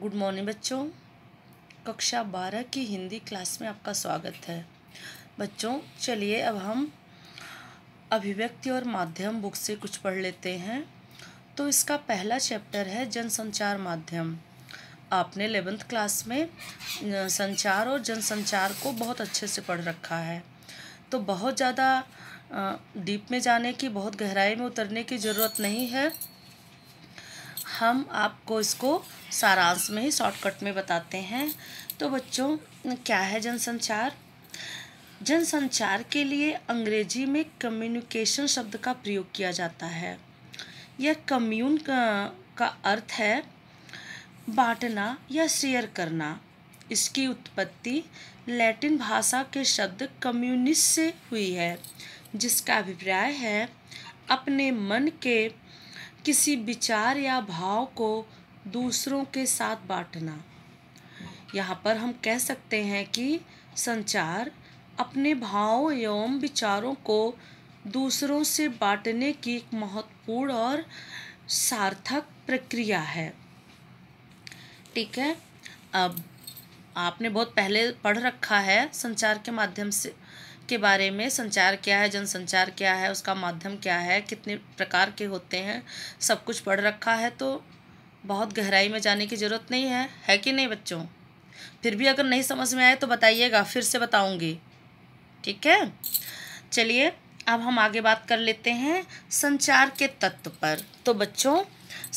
good morning बच्चों कक्षा बारह की हिंदी क्लास में आपका स्वागत है बच्चों चलिए अब हम अभिव्यक्ति और माध्यम बुक से कुछ पढ़ लेते हैं तो इसका पहला चैप्टर है जनसंचार माध्यम आपने एलेवेंथ क्लास में संचार और जनसंचार को बहुत अच्छे से पढ़ रखा है तो बहुत ज़्यादा डीप में जाने की बहुत गहराई में उतरने की ज़रूरत नहीं है हम आपको इसको सारांश में ही शॉर्टकट में बताते हैं तो बच्चों क्या है जनसंचार जनसंचार के लिए अंग्रेजी में कम्युनिकेशन शब्द का प्रयोग किया जाता है यह कम्यून का, का अर्थ है बांटना या शेयर करना इसकी उत्पत्ति लैटिन भाषा के शब्द कम्युनिस से हुई है जिसका अभिप्राय है अपने मन के किसी विचार या भाव को दूसरों के साथ बांटना यहाँ पर हम कह सकते हैं कि संचार अपने भाव एवं विचारों को दूसरों से बांटने की एक महत्वपूर्ण और सार्थक प्रक्रिया है ठीक है अब आपने बहुत पहले पढ़ रखा है संचार के माध्यम से के बारे में संचार क्या है जनसंचार क्या है उसका माध्यम क्या है कितने प्रकार के होते हैं सब कुछ पढ़ रखा है तो बहुत गहराई में जाने की ज़रूरत नहीं है है कि नहीं बच्चों फिर भी अगर नहीं समझ में आए तो बताइएगा फिर से बताऊंगी ठीक है चलिए अब हम आगे बात कर लेते हैं संचार के तत्व पर तो बच्चों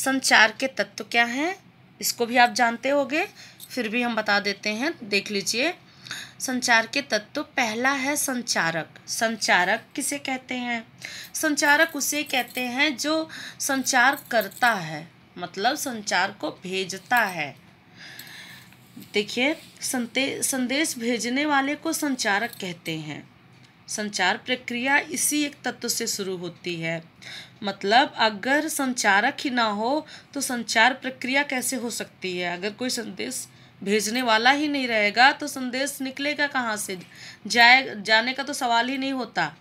संचार के तत्व क्या हैं इसको भी आप जानते होगे फिर भी हम बता देते हैं देख लीजिए संचार के तत्व तो पहला है संचारक संचारक किसे कहते हैं संचारक उसे कहते हैं जो संचार करता है मतलब संचार को भेजता है देखिए संदेश भेजने वाले को संचारक कहते हैं संचार प्रक्रिया इसी एक तत्व से शुरू होती है मतलब अगर संचारक ही ना हो तो संचार प्रक्रिया कैसे हो सकती है अगर कोई संदेश भेजने वाला ही नहीं रहेगा तो संदेश निकलेगा कहाँ से जाए जाने का तो सवाल ही नहीं होता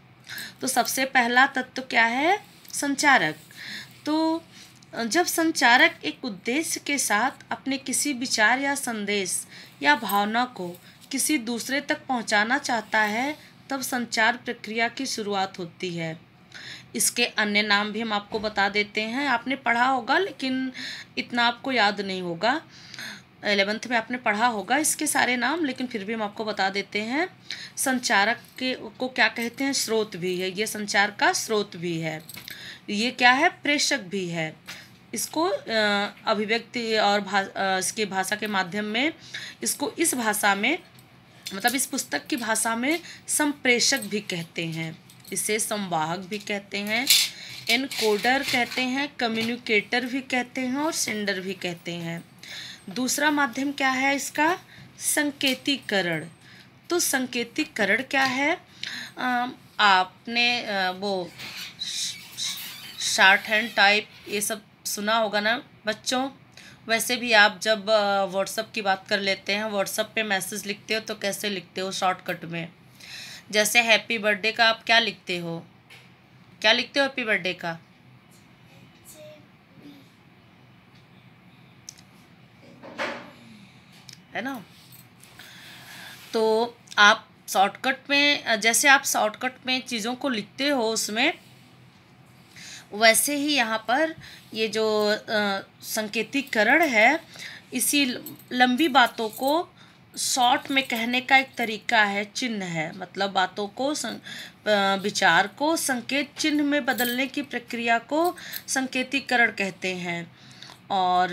तो सबसे पहला तत्व क्या है संचारक तो जब संचारक एक उद्देश्य के साथ अपने किसी विचार या संदेश या भावना को किसी दूसरे तक पहुंचाना चाहता है तब संचार प्रक्रिया की शुरुआत होती है इसके अन्य नाम भी हम आपको बता देते हैं आपने पढ़ा होगा लेकिन इतना आपको याद नहीं होगा एलेवंथ में आपने पढ़ा होगा इसके सारे नाम लेकिन फिर भी हम आपको बता देते हैं संचारक के को क्या कहते हैं स्रोत भी है ये संचार का स्रोत भी है ये क्या है प्रेषक भी है इसको अभिव्यक्ति और भा इसके भाषा के माध्यम में इसको इस भाषा में मतलब इस पुस्तक की भाषा में संप्रेषक भी कहते हैं इसे संवाहक भी कहते हैं एनकोडर कहते हैं कम्युनिकेटर भी कहते हैं और सेंडर भी कहते हैं दूसरा माध्यम क्या है इसका संकेतीकरण तो संकेतीकरण क्या है आपने वो शार्ट हैंड टाइप ये सब सुना होगा ना बच्चों वैसे भी आप जब व्हाट्सअप की बात कर लेते हैं व्हाट्सअप पे मैसेज लिखते हो तो कैसे लिखते हो शॉर्टकट में जैसे हैप्पी बर्थडे का आप क्या लिखते हो क्या लिखते हो हैप्पी बर्थडे का है ना तो आप शॉर्टकट में जैसे आप शॉर्टकट में चीज़ों को लिखते हो उसमें वैसे ही यहाँ पर ये जो संकेतीकरण है इसी लंबी बातों को शॉर्ट में कहने का एक तरीका है चिन्ह है मतलब बातों को विचार को संकेत चिन्ह में बदलने की प्रक्रिया को संकेतीकरण कहते हैं और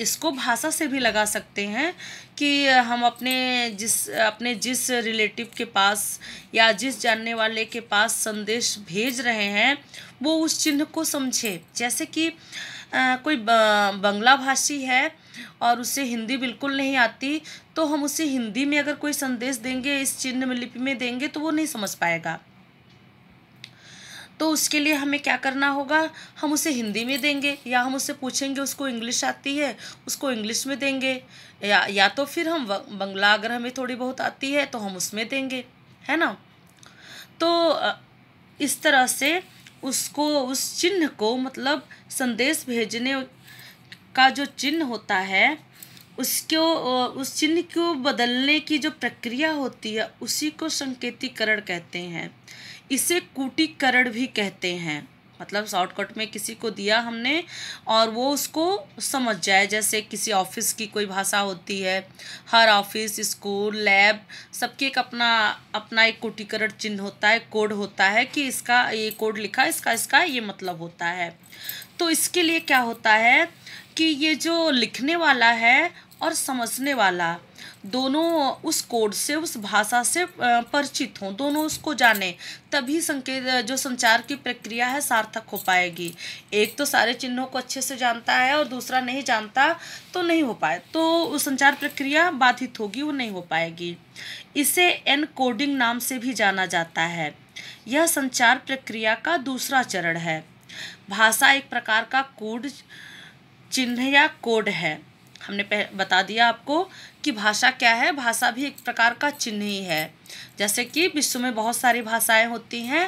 इसको भाषा से भी लगा सकते हैं कि हम अपने जिस अपने जिस रिलेटिव के पास या जिस जानने वाले के पास संदेश भेज रहे हैं वो उस चिन्ह को समझे जैसे कि आ, कोई बंगला भाषी है और उसे हिंदी बिल्कुल नहीं आती तो हम उसे हिंदी में अगर कोई संदेश देंगे इस चिन्ह में लिपि में देंगे तो वो नहीं समझ पाएगा तो उसके लिए हमें क्या करना होगा हम उसे हिंदी में देंगे या हम उसे पूछेंगे उसको इंग्लिश आती है उसको इंग्लिश में देंगे या या तो फिर हम बंगला अगर हमें थोड़ी बहुत आती है तो हम उसमें देंगे है ना तो इस तरह से उसको उस चिन्ह को मतलब संदेश भेजने का जो चिन्ह होता है उसको उस चिन्ह को बदलने की जो प्रक्रिया होती है उसी को संकेतीकरण कहते हैं इसे कूटीकरण भी कहते हैं मतलब शॉर्टकट में किसी को दिया हमने और वो उसको समझ जाए जैसे किसी ऑफिस की कोई भाषा होती है हर ऑफिस स्कूल लैब सबके एक अपना अपना एक कोटिकरण चिन्ह होता है कोड होता है कि इसका ये कोड लिखा इसका इसका ये मतलब होता है तो इसके लिए क्या होता है कि ये जो लिखने वाला है और समझने वाला दोनों उस कोड से उस भाषा से परिचित हों दोनों उसको जाने तभी संकेत जो संचार की प्रक्रिया है सार्थक हो पाएगी एक तो सारे चिन्हों को अच्छे से जानता है और दूसरा नहीं जानता तो नहीं हो पाए तो संचार प्रक्रिया बाधित होगी वो नहीं हो पाएगी इसे एन कोडिंग नाम से भी जाना जाता है यह संचार प्रक्रिया का दूसरा चरण है भाषा एक प्रकार का कोड चिन्ह या कोड है हमने बता दिया आपको कि भाषा क्या है भाषा भी एक प्रकार का चिन्ह ही है जैसे कि विश्व में बहुत सारी भाषाएं होती हैं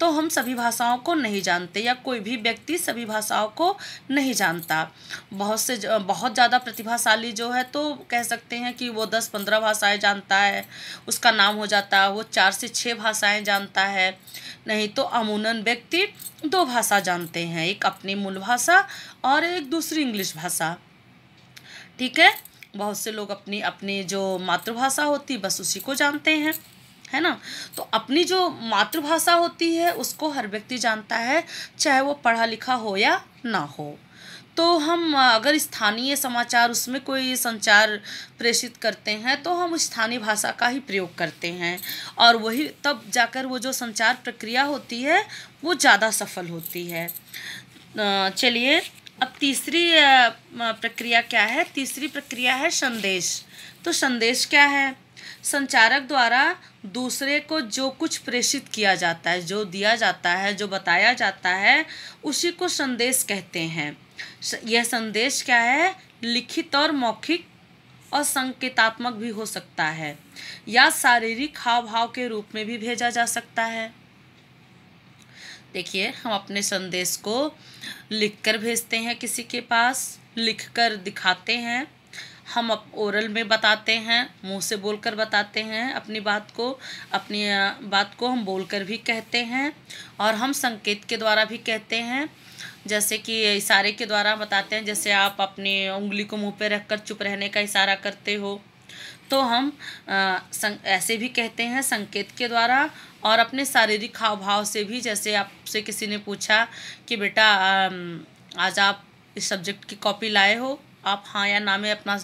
तो हम सभी भाषाओं को नहीं जानते या कोई भी व्यक्ति सभी भाषाओं को नहीं जानता बहुत से बहुत ज़्यादा प्रतिभाशाली जो है तो कह सकते हैं कि वो दस पंद्रह भाषाएं जानता है उसका नाम हो जाता है वो चार से छः भाषाएं जानता है नहीं तो अमूनन व्यक्ति दो भाषा जानते हैं एक अपनी मूल भाषा और एक दूसरी इंग्लिश भाषा ठीक है बहुत से लोग अपनी अपनी जो मातृभाषा होती बस उसी को जानते हैं है ना तो अपनी जो मातृभाषा होती है उसको हर व्यक्ति जानता है चाहे वो पढ़ा लिखा हो या ना हो तो हम अगर स्थानीय समाचार उसमें कोई संचार प्रेषित करते हैं तो हम स्थानीय भाषा का ही प्रयोग करते हैं और वही तब जाकर वो जो संचार प्रक्रिया होती है वो ज़्यादा सफल होती है चलिए अब तीसरी प्रक्रिया क्या है तीसरी प्रक्रिया है संदेश तो संदेश क्या है संचारक द्वारा दूसरे को जो कुछ प्रेषित किया जाता है जो दिया जाता है जो बताया जाता है उसी को संदेश कहते हैं यह संदेश क्या है लिखित और मौखिक और संकेतात्मक भी हो सकता है या शारीरिक हाव भाव के रूप में भी भेजा जा सकता है देखिए हम अपने संदेश को लिखकर भेजते हैं किसी के पास लिखकर दिखाते हैं हम अप ओरल में बताते हैं मुंह से बोलकर बताते हैं अपनी बात को अपनी बात को हम बोलकर भी कहते हैं और हम संकेत के द्वारा भी कहते हैं जैसे कि इशारे के द्वारा बताते हैं जैसे आप अपनी उंगली को मुंह रख रखकर चुप रहने का इशारा करते हो तो हम आ, ऐसे भी कहते हैं संकेत के द्वारा और अपने शारीरिक हाव भाव से भी जैसे आपसे किसी ने पूछा कि बेटा आज आप इस सब्जेक्ट की कॉपी लाए हो आप हाँ या ना में अपना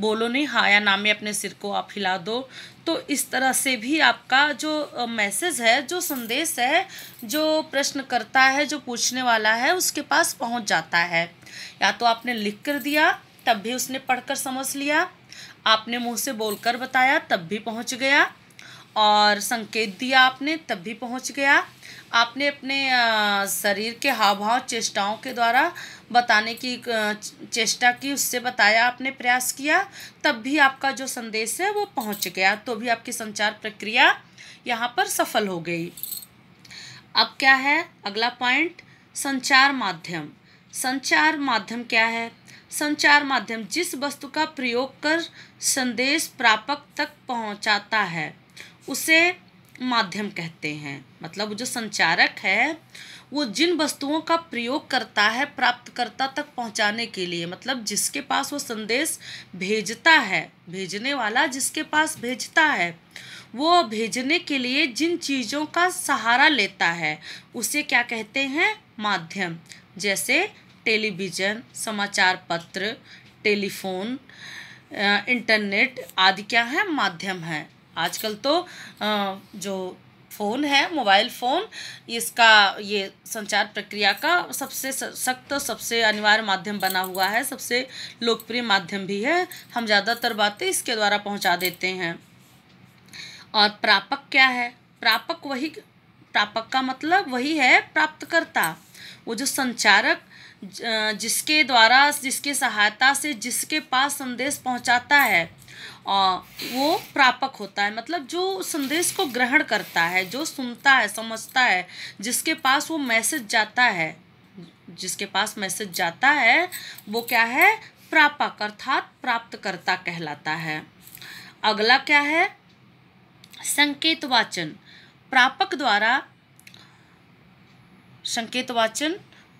बोलो नहीं हाँ या ना में अपने सिर को आप हिला दो तो इस तरह से भी आपका जो मैसेज है जो संदेश है जो प्रश्न करता है जो पूछने वाला है उसके पास पहुंच जाता है या तो आपने लिख कर दिया तब भी उसने पढ़कर समझ लिया आपने मुंह से बोलकर बताया तब भी पहुंच गया और संकेत दिया आपने तब भी पहुंच गया आपने अपने शरीर के हाव भाव चेष्टाओं के द्वारा बताने की चेष्टा की उससे बताया आपने प्रयास किया तब भी आपका जो संदेश है वो पहुंच गया तो भी आपकी संचार प्रक्रिया यहाँ पर सफल हो गई अब क्या है अगला पॉइंट संचार माध्यम संचार माध्यम क्या है संचार माध्यम जिस वस्तु का प्रयोग कर संदेश प्रापक तक पहुंचाता है उसे माध्यम कहते हैं मतलब जो संचारक है वो जिन वस्तुओं का प्रयोग करता है प्राप्तकर्ता तक पहुंचाने के लिए मतलब जिसके पास वो संदेश भेजता है भेजने वाला जिसके पास भेजता है वो भेजने के लिए जिन चीज़ों का सहारा लेता है उसे क्या कहते हैं माध्यम जैसे टेलीविज़न समाचार पत्र टेलीफोन इंटरनेट आदि क्या है माध्यम है आजकल तो जो फ़ोन है मोबाइल फ़ोन इसका ये संचार प्रक्रिया का सबसे सख्त सबसे अनिवार्य माध्यम बना हुआ है सबसे लोकप्रिय माध्यम भी है हम ज़्यादातर बातें इसके द्वारा पहुंचा देते हैं और प्रापक क्या है प्रापक वही प्रापक का मतलब वही है प्राप्तकर्ता वो जो संचारक जिसके द्वारा जिसके सहायता से जिसके पास संदेश पहुंचाता है वो प्रापक होता है मतलब जो संदेश को ग्रहण करता है जो सुनता है समझता है जिसके पास वो मैसेज जाता है जिसके पास मैसेज जाता है वो क्या है प्रापक अर्थात प्राप्तकर्ता कहलाता है अगला क्या है संकेत वाचन प्रापक द्वारा संकेत वाचन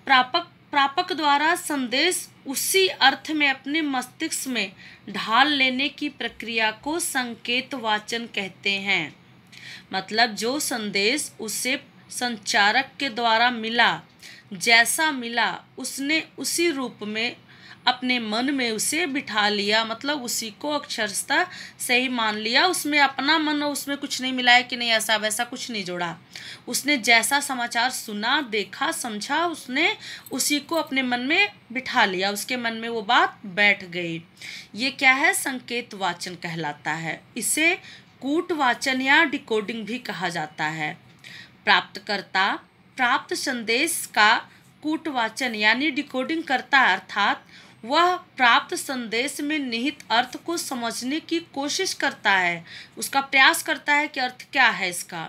प्रापक प्रापक द्वारा संदेश उसी अर्थ में अपने मस्तिष्क में ढाल लेने की प्रक्रिया को संकेत वाचन कहते हैं मतलब जो संदेश उसे संचारक के द्वारा मिला जैसा मिला उसने उसी रूप में अपने मन में उसे बिठा लिया मतलब उसी को अक्षरशता सही मान लिया उसमें अपना मन उसमें कुछ नहीं मिलाया कि नहीं ऐसा वैसा कुछ नहीं जोड़ा उसने जैसा समाचार सुना देखा समझा उसने उसी को अपने मन में बिठा लिया उसके मन में वो बात बैठ गई ये क्या है संकेत वाचन कहलाता है इसे कूट वाचन या डिकोडिंग भी कहा जाता है प्राप्तकर्ता प्राप्त संदेश का कूटवाचन यानी डिकोडिंग करता अर्थात वह प्राप्त संदेश में निहित अर्थ को समझने की कोशिश करता है उसका प्रयास करता है कि अर्थ क्या है इसका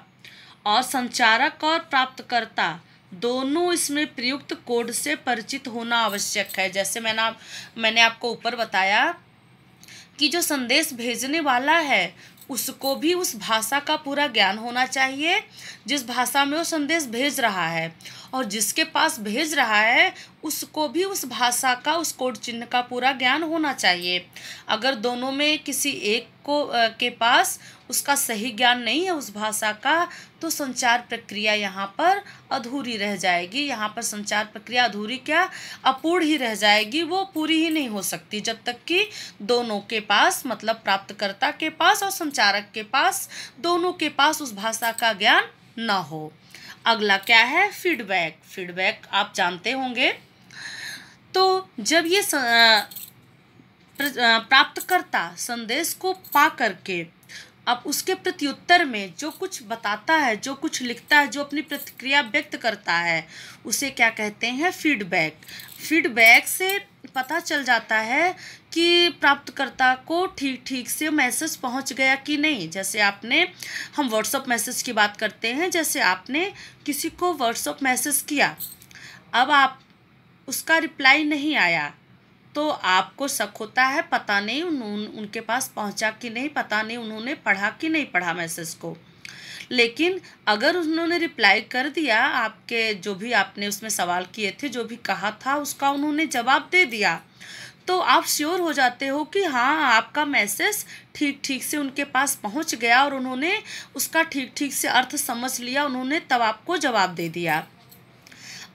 और संचारक और प्राप्तकर्ता दोनों इसमें प्रयुक्त कोड से परिचित होना आवश्यक है जैसे मैंने आप मैंने आपको ऊपर बताया कि जो संदेश भेजने वाला है उसको भी उस भाषा का पूरा ज्ञान होना चाहिए जिस भाषा में वो संदेश भेज रहा है और जिसके पास भेज रहा है उसको भी उस भाषा का उस कोड चिन्ह का पूरा ज्ञान होना चाहिए अगर दोनों में किसी एक को आ, के पास उसका सही ज्ञान नहीं है उस भाषा का तो संचार प्रक्रिया यहाँ पर अधूरी रह जाएगी यहाँ पर संचार प्रक्रिया अधूरी क्या अपूर्ण ही रह जाएगी वो पूरी ही नहीं हो सकती जब तक कि दोनों के पास मतलब प्राप्तकर्ता के पास और संचारक के पास दोनों के पास उस भाषा का ज्ञान ना हो अगला क्या है फीडबैक फीडबैक आप जानते होंगे तो जब ये प्राप्तकर्ता संदेश को पा करके अब उसके प्रत्युत्तर में जो कुछ बताता है जो कुछ लिखता है जो अपनी प्रतिक्रिया व्यक्त करता है उसे क्या कहते हैं फीडबैक फीडबैक से पता चल जाता है कि प्राप्तकर्ता को ठीक ठीक से मैसेज पहुंच गया कि नहीं जैसे आपने हम व्हाट्सअप मैसेज की बात करते हैं जैसे आपने किसी को व्हाट्सअप मैसेज किया अब आप उसका रिप्लाई नहीं आया तो आपको शक होता है पता नहीं उन, उन उनके पास पहुंचा कि नहीं पता नहीं उन्होंने पढ़ा कि नहीं पढ़ा मैसेज को लेकिन अगर उन्होंने रिप्लाई कर दिया आपके जो भी आपने उसमें सवाल किए थे जो भी कहा था उसका उन्होंने जवाब दे दिया तो आप श्योर हो जाते हो कि हाँ आपका मैसेज ठीक ठीक से उनके पास पहुंच गया और उन्होंने उसका ठीक ठीक से अर्थ समझ लिया उन्होंने तब आपको जवाब दे दिया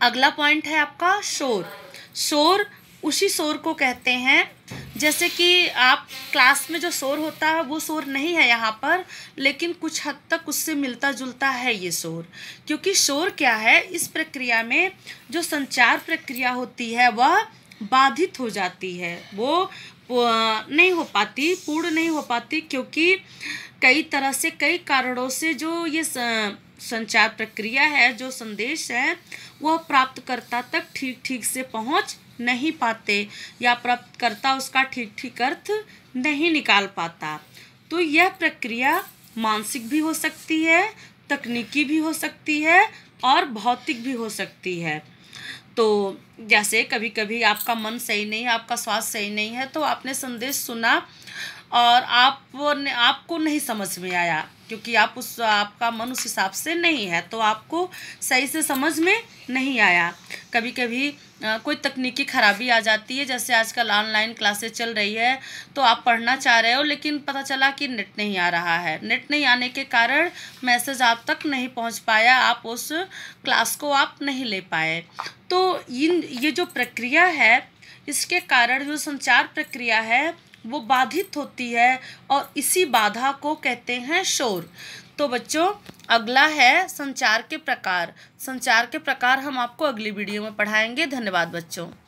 अगला पॉइंट है आपका शोर शोर उसी शोर को कहते हैं जैसे कि आप क्लास में जो शोर होता है वो शोर नहीं है यहाँ पर लेकिन कुछ हद तक उससे मिलता जुलता है ये शोर क्योंकि शोर क्या है इस प्रक्रिया में जो संचार प्रक्रिया होती है वह बाधित हो जाती है वो नहीं हो पाती पूर्ण नहीं हो पाती क्योंकि कई तरह से कई कारणों से जो ये संचार प्रक्रिया है जो संदेश है वह प्राप्तकर्ता तक ठीक ठीक से पहुँच नहीं पाते या प्राप्तकर्ता उसका ठीक ठीक अर्थ नहीं निकाल पाता तो यह प्रक्रिया मानसिक भी हो सकती है तकनीकी भी हो सकती है और भौतिक भी हो सकती है तो जैसे कभी कभी आपका मन सही नहीं है आपका स्वास्थ्य सही नहीं है तो आपने संदेश सुना और आप आपको नहीं समझ में आया क्योंकि आप उस आपका मन उस हिसाब से नहीं है तो आपको सही से समझ में नहीं आया कभी कभी कोई तकनीकी खराबी आ जाती है जैसे आजकल ऑनलाइन क्लासेस चल रही है तो आप पढ़ना चाह रहे हो लेकिन पता चला कि नेट नहीं आ रहा है नेट नहीं आने के कारण मैसेज आप तक नहीं पहुंच पाया आप उस क्लास को आप नहीं ले पाए तो इन ये जो प्रक्रिया है इसके कारण जो संचार प्रक्रिया है वो बाधित होती है और इसी बाधा को कहते हैं शोर तो बच्चों अगला है संचार के प्रकार संचार के प्रकार हम आपको अगली वीडियो में पढ़ाएंगे धन्यवाद बच्चों